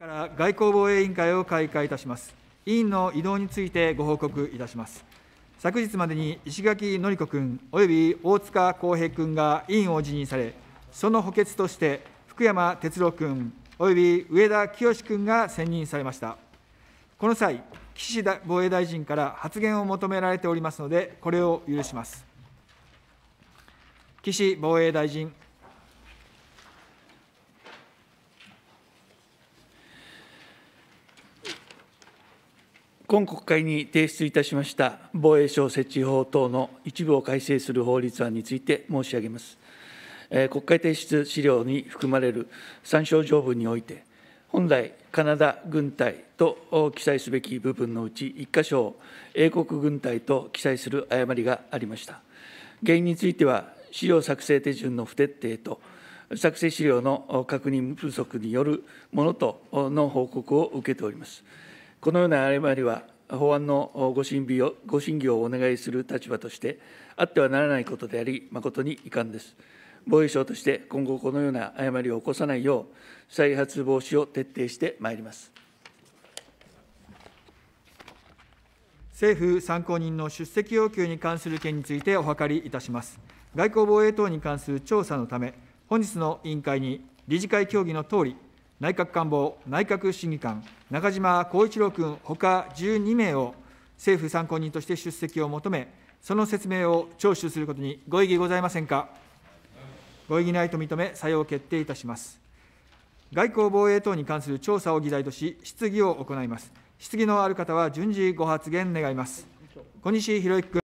から外交防衛委員会を開会いたします。委員の移動についてご報告いたします。昨日までに石垣のり子君及び大塚康平君が委員を辞任され、その補欠として福山哲郎君及び上田清君が選任されました。この際、岸田防衛大臣から発言を求められておりますので、これを許します。岸防衛大臣。今国会に提出いたしました防衛省設置法等の一部を改正する法律案について申し上げます。え国会提出資料に含まれる参照条文において、本来、カナダ軍隊と記載すべき部分のうち1箇所を英国軍隊と記載する誤りがありました。原因については、資料作成手順の不徹底と、作成資料の確認不足によるものとの報告を受けております。このような誤りは、法案のご審議をご審議をお願いする立場として、あってはならないことであり、誠に遺憾です。防衛省として、今後、このような誤りを起こさないよう、再発防止を徹底してまいります。政府参考人の出席要求に関する件についてお諮りいたします。外交防衛等に関する調査のため、本日の委員会に理事会協議のとおり、内閣官房内閣審議官、中島光一郎君ほか12名を政府参考人として出席を求め、その説明を聴取することにご異議ございませんか。ご異議ないと認め、採用決定いたします。外交・防衛等に関する調査を議題とし、質疑を行います。質疑のある方は順次ご発言願います。小西洋之君。